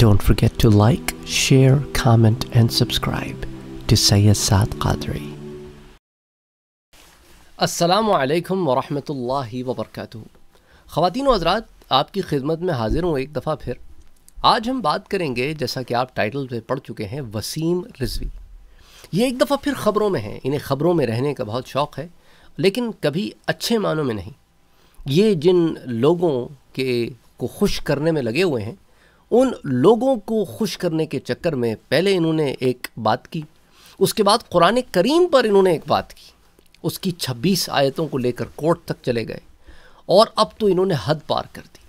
Don't forget to like, share, comment, and subscribe to Sayyid Saad Qadri. असलकम वरहि वबरक ख़वान हजरात आपकी खिदमत में हाज़िर हूँ एक दफ़ा फिर आज हम बात करेंगे जैसा कि आप टाइटल पे पढ़ चुके हैं वसीम रिजवी ये एक दफ़ा फिर ख़बरों में हैं इन्हें ख़बरों में रहने का बहुत शौक़ है लेकिन कभी अच्छे मानों में नहीं ये जिन लोगों के को खुश करने में लगे हुए हैं उन लोगों को खुश करने के चक्कर में पहले इन्होंने एक बात की उसके बाद कुरान करीम पर इन्होंने एक बात की उसकी छब्बीस आयतों को लेकर कोर्ट तक चले गए और अब तो इन्होंने हद पार कर दी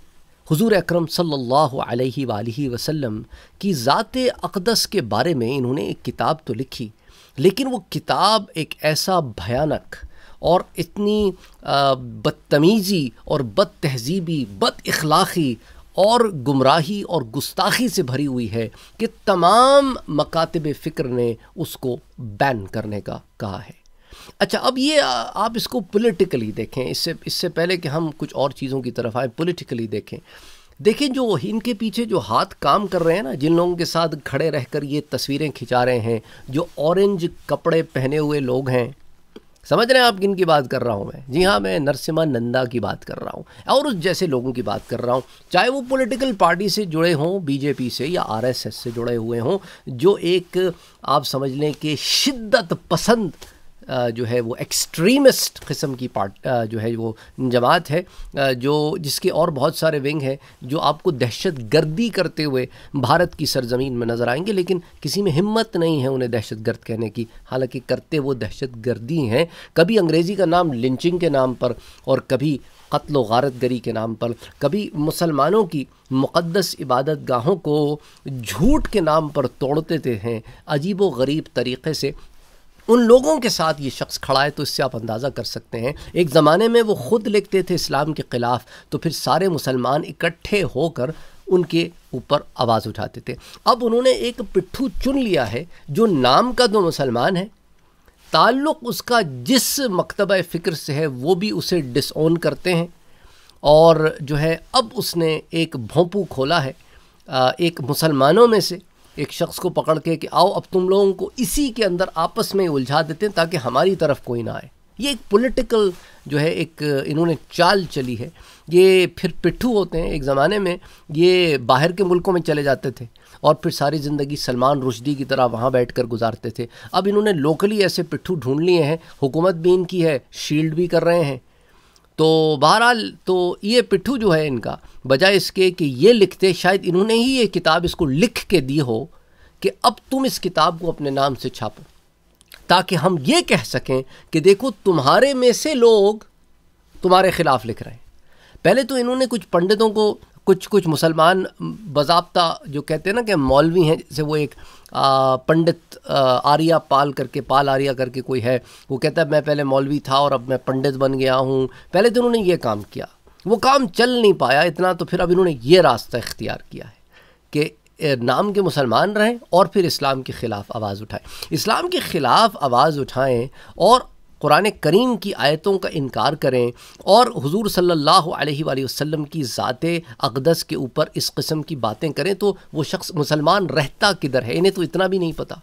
हुजूर अकरम सल्लल्लाहु अलैहि वालैहि वसल्लम की ज़ात अकदस के बारे में इन्होंने एक किताब तो लिखी लेकिन वो किताब एक ऐसा भयानक और इतनी बदतमीज़ी और बद तहजीबी बद इखलाक़ी और गुमराही और गुस्ताखी से भरी हुई है कि तमाम मकातब फ़िक्र ने उसको बैन करने का कहा है अच्छा अब ये आप इसको पॉलिटिकली देखें इससे इससे पहले कि हम कुछ और चीज़ों की तरफ आए पॉलिटिकली देखें देखें जो इनके पीछे जो हाथ काम कर रहे हैं ना जिन लोगों के साथ खड़े रहकर ये तस्वीरें खिंचा रहे हैं जो ऑरेंज कपड़े पहने हुए लोग हैं समझ रहे हैं आप किन की बात कर रहा हूँ मैं जी हाँ मैं नरसिम्हा नंदा की बात कर रहा हूँ और उस जैसे लोगों की बात कर रहा हूँ चाहे वो पॉलिटिकल पार्टी से जुड़े हों बीजेपी से या आरएसएस से जुड़े हुए हों जो एक आप समझ लें कि शिद्दत पसंद जो है वो एक्सट्रीमिस्ट किस्म की पार्ट जो है वो जमात है जो जिसके और बहुत सारे विंग हैं जो आपको दहशत गर्दी करते हुए भारत की सरजमीन में नज़र आएंगे लेकिन किसी में हिम्मत नहीं है उन्हें दहशत गर्द कहने की हालांकि करते वो दहशत गर्दी हैं कभी अंग्रेज़ी का नाम लिंचिंग के नाम पर और कभी कत्ल गारत गरी के नाम पर कभी मुसलमानों की मुक़दस इबादत गाहों को झूठ के नाम पर तोड़ते थे हैं अजीब व गरीब तरीके से उन लोगों के साथ ये शख्स खड़ा है तो इससे आप अंदाज़ा कर सकते हैं एक ज़माने में वो ख़ुद लिखते थे इस्लाम के ख़िलाफ़ तो फिर सारे मुसलमान इकट्ठे होकर उनके ऊपर आवाज़ उठाते थे अब उन्होंने एक पिट्ठू चुन लिया है जो नाम का तो मुसलमान है ताल्लुक़ उसका जिस मकतब फ़िक्र से है वो भी उसे डिसऑन करते हैं और जो है अब उसने एक भोंपू खोला है एक मुसलमानों में से एक शख्स को पकड़ के कि आओ अब तुम लोगों को इसी के अंदर आपस में उलझा देते हैं ताकि हमारी तरफ कोई ना आए ये एक पॉलिटिकल जो है एक इन्होंने चाल चली है ये फिर पिट्ठू होते हैं एक ज़माने में ये बाहर के मुल्कों में चले जाते थे और फिर सारी ज़िंदगी सलमान रुशदी की तरह वहाँ बैठ कर गुजारते थे अब इन्होंने लोकली ऐसे पिट्ठू ढूंढ लिए हैं हुकूमत भी इनकी है शील्ड भी कर रहे हैं तो बहरहाल तो ये पिट्ठू जो है इनका बजाय इसके कि ये लिखते शायद इन्होंने ही ये किताब इसको लिख के दी हो कि अब तुम इस किताब को अपने नाम से छापो ताकि हम ये कह सकें कि देखो तुम्हारे में से लोग तुम्हारे ख़िलाफ़ लिख रहे हैं पहले तो इन्होंने कुछ पंडितों को कुछ कुछ मुसलमान बजाबता जो कहते हैं ना कि मौलवी हैं जैसे वो एक आ, पंडित आर्या पाल करके पाल आर्या करके कोई है वो कहता है मैं पहले मौलवी था और अब मैं पंडित बन गया हूँ पहले तो उन्होंने ये काम किया वो काम चल नहीं पाया इतना तो फिर अब इन्होंने ये रास्ता इख्तियार किया है कि नाम के मुसलमान रहें और फिर इस्लाम के ख़िलाफ़ आवाज़ उठाएं इस्लाम के ख़िलाफ़ आवाज़ उठाएं और कुरान करीम की आयतों का इनकार करें और हुजूर सल्लल्लाहु अलैहि वसल्लम की ज़ात अकदस के ऊपर इस किस्म की बातें करें तो वो शख्स मुसलमान रहता किधर है इन्हें तो इतना भी नहीं पता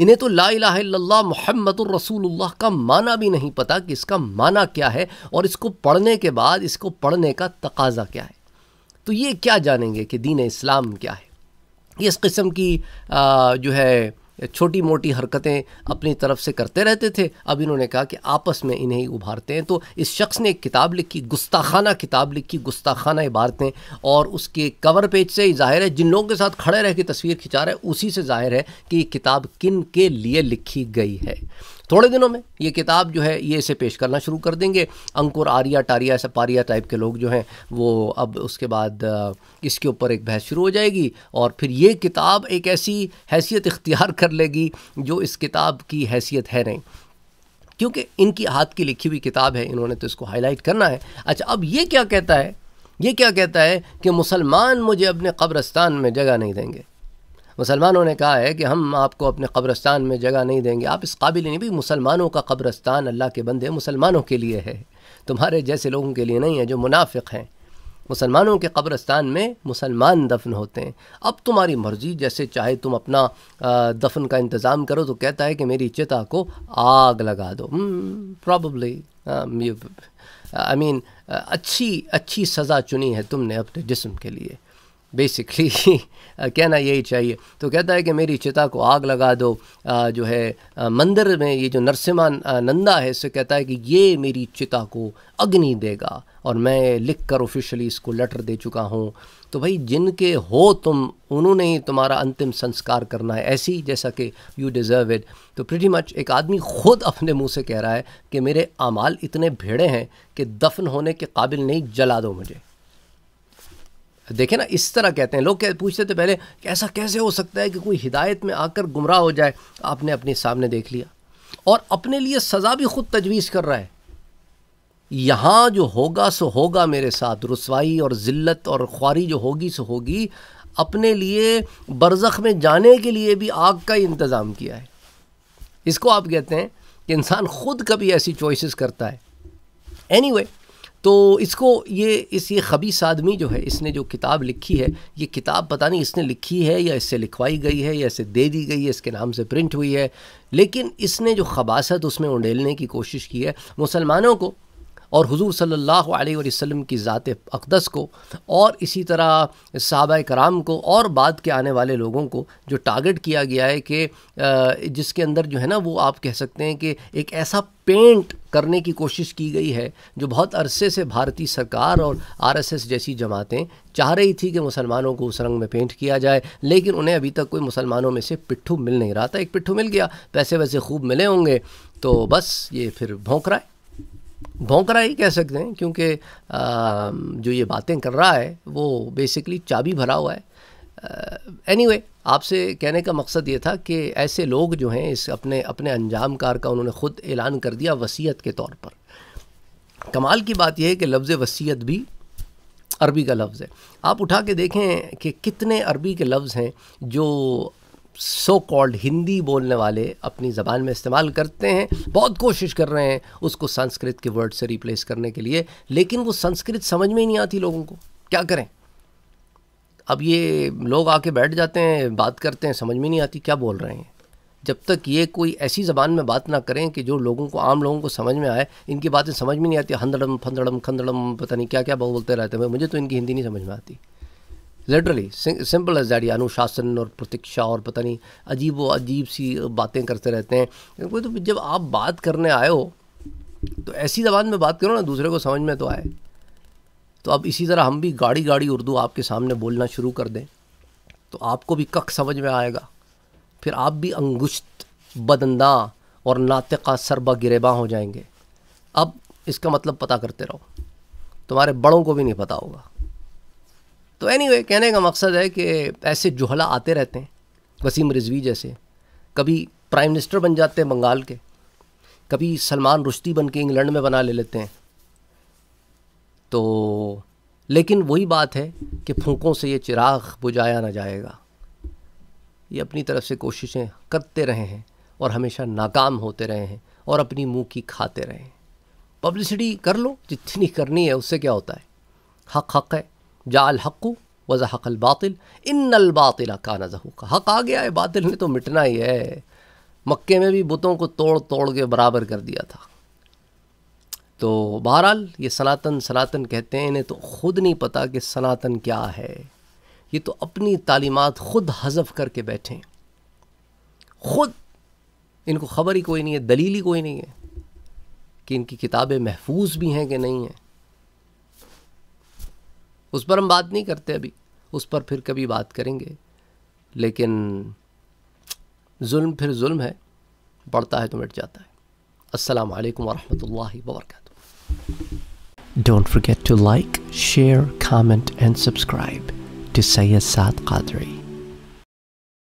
इन्हें तो ला ला मोहम्मद रसूल का माना भी नहीं पता कि इसका माना क्या है और इसको पढ़ने के बाद इसको पढ़ने का तकाजा क्या है तो ये क्या जानेंगे कि दीन इस्लाम क्या है इस किस्म की आ, जो है छोटी मोटी हरकतें अपनी तरफ से करते रहते थे अब इन्होंने कहा कि आपस में इन्हें ही उभारते हैं तो इस शख्स ने एक किताब लिखी गुस्ताखाना किताब लिखी गुस्ताखाना इबारतें और उसके कवर पेज से ही जाहिर है जिन लोगों के साथ खड़े रह के तस्वीर खिंचा रहे उसी से जाहिर है कि ये किताब किन के लिए लिखी गई है थोड़े दिनों में ये किताब जो है ये इसे पेश करना शुरू कर देंगे अंकुर आर्या टारिया पारिया टाइप के लोग जो हैं वो अब उसके बाद इसके ऊपर एक बहस शुरू हो जाएगी और फिर ये किताब एक ऐसी हैसियत इख्तियार कर लेगी जो इस किताब की हैसियत है नहीं क्योंकि इनकी हाथ की लिखी हुई किताब है इन्होंने तो इसको हाईलाइट करना है अच्छा अब ये क्या कहता है ये क्या कहता है कि मुसलमान मुझे अपने कब्रस्तान में जगह नहीं देंगे मुसलमानों ने कहा है कि हम आपको अपने कब्रस्तान में जगह नहीं देंगे आप इस काबिल नहीं भाई मुसलमानों का कब्रस्तान अल्लाह के बंदे मुसलमानों के लिए है तुम्हारे जैसे लोगों के लिए नहीं है जो मुनाफिक हैं मुसलमानों के कब्रस्तान में मुसलमान दफन होते हैं अब तुम्हारी मर्ज़ी जैसे चाहे तुम अपना दफन का इंतज़ाम करो तो कहता है कि मेरी चिता को आग लगा दो प्रॉब्ली आई मीन अच्छी अच्छी सज़ा चुनी है तुमने अपने जिस्म के लिए बेसिकली कहना यही चाहिए तो कहता है कि मेरी चिता को आग लगा दो जो है मंदिर में ये जो नरसिम्हा नंदा है इससे कहता है कि ये मेरी चिता को अग्नि देगा और मैं लिख कर ऑफिशली इसको लेटर दे चुका हूँ तो भाई जिनके हो तुम उन्होंने ही तुम्हारा अंतिम संस्कार करना है ऐसी जैसा कि यू डिज़र्व इट तो प्रिटी मच एक आदमी ख़ुद अपने मुंह से कह रहा है कि मेरे अमाल इतने भेड़े हैं कि दफन होने के काबिल नहीं जला दो मुझे देखें ना इस तरह कहते हैं लोग पूछते थे पहले कि ऐसा कैसे हो सकता है कि कोई हिदायत में आकर गुमराह हो जाए आपने अपने सामने देख लिया और अपने लिए सज़ा भी खुद तजवीज़ कर रहा है यहाँ जो होगा सो होगा मेरे साथ रसवाई और ज़िल्त और ख्वारी जो होगी सो होगी अपने लिए बरज़ख़ में जाने के लिए भी आग का इंतज़ाम किया है इसको आप कहते हैं कि इंसान ख़ुद कभी ऐसी चॉइसेस करता है एनी anyway, तो इसको ये इस ये खबीस आदमी जो है इसने जो किताब लिखी है ये किताब पता नहीं इसने लिखी है या इससे लिखवाई गई है या इसे दे दी गई है इसके नाम से प्रिंट हुई है लेकिन इसने जो खबासत उसमें उंडेलने की कोशिश की है मुसलमानों को और हुजूर सल्लल्लाहु अलैहि वसल्लम की ज़ात अकदस को और इसी तरह सहाबा कराम को और बाद के आने वाले लोगों को जो टारगेट किया गया है कि जिसके अंदर जो है ना वो आप कह सकते हैं कि एक ऐसा पेंट करने की कोशिश की गई है जो बहुत अरसे से भारतीय सरकार और आरएसएस जैसी जमातें चाह रही थी कि मुसलमानों को उस रंग में पेंट किया जाए लेकिन उन्हें अभी तक कोई मुसलमानों में से पिट्ठू मिल नहीं रहा था एक पिट्ठू मिल गया पैसे वैसे खूब मिले होंगे तो बस ये फिर भोंक रहा है भोंकरा ही कह सकते हैं क्योंकि जो ये बातें कर रहा है वो बेसिकली चाबी भरा हुआ है एनी anyway, आपसे कहने का मकसद ये था कि ऐसे लोग जो हैं इस अपने अपने अंजाम कार का उन्होंने ख़ुद ऐलान कर दिया वसीयत के तौर पर कमाल की बात यह है कि लफ्ज़ वसीयत भी अरबी का लफ्ज़ है आप उठा के देखें कि कितने अरबी के लफ्ज़ हैं जो सो कॉल्ड हिंदी बोलने वाले अपनी ज़बान में इस्तेमाल करते हैं बहुत कोशिश कर रहे हैं उसको संस्कृत के वर्ड से रिप्लेस करने के लिए लेकिन वो संस्कृत समझ में ही नहीं आती लोगों को क्या करें अब ये लोग आके बैठ जाते हैं बात करते हैं समझ में नहीं आती क्या बोल रहे हैं जब तक ये कोई ऐसी ज़बान में बात ना करें कि जो लोगों को आम लोगों को समझ में आए इनकी बातें समझ में नहीं आती हंदड़म फंदड़म खंदड़म पता नहीं क्या क्या बोलते रहते हैं मुझे तो इनकी हिंदी नहीं समझ में आती लिटरली सिंपल एज दैट अनुशासन और प्रतीक्षा और पता नहीं अजीब व अजीब सी बातें करते रहते हैं कोई तो जब आप बात करने आए हो तो ऐसी जबान में बात करो ना दूसरे को समझ में तो आए तो अब इसी तरह हम भी गाड़ी गाड़ी उर्दू आपके सामने बोलना शुरू कर दें तो आपको भी कख समझ में आएगा फिर आप भी अंगुश्त बदंदा और नातका सरबा गिरेबा हो जाएंगे अब इसका मतलब पता करते रहो तुम्हारे बड़ों को भी नहीं पता होगा तो एनी anyway, कहने का मकसद है कि ऐसे जोहला आते रहते हैं वसीम रिजवी जैसे कभी प्राइम मिनिस्टर बन जाते हैं बंगाल के कभी सलमान रुश्ती बन के इंग्लैंड में बना ले लेते हैं तो लेकिन वही बात है कि फूकों से ये चिराग बुझाया ना जाएगा ये अपनी तरफ से कोशिशें करते रहे हैं और हमेशा नाकाम होते रहे हैं और अपनी मुंह की खाते रहे हैं पब्लिसिटी कर लो जितनी करनी है उससे क्या होता है हक हक है वज़ा हकल बातिल इन बातिल का नजहू का हक़ आ गया है बातिल ने तो मिटना ही है मक्के में भी बुतों को तोड़ तोड़ के बराबर कर दिया था तो बहरहाल ये सनातन सनातन कहते हैं इन्हें तो ख़ुद नहीं पता कि सनातन क्या है ये तो अपनी तालीमत ख़ुद हजफ करके बैठे ख़ुद इनको ख़बर ही कोई नहीं है दलील ही कोई नहीं है कि इनकी किताबें महफूज भी हैं कि नहीं हैं उस पर हम बात नहीं करते अभी उस पर फिर कभी बात करेंगे लेकिन जुल्म फिर जुल्म है बढ़ता है तो मिट जाता है अस्सलाम वालेकुम वरहमतुल्लाहि वबरकातुहू don't forget to like share comment and subscribe to Syed Saad Qadri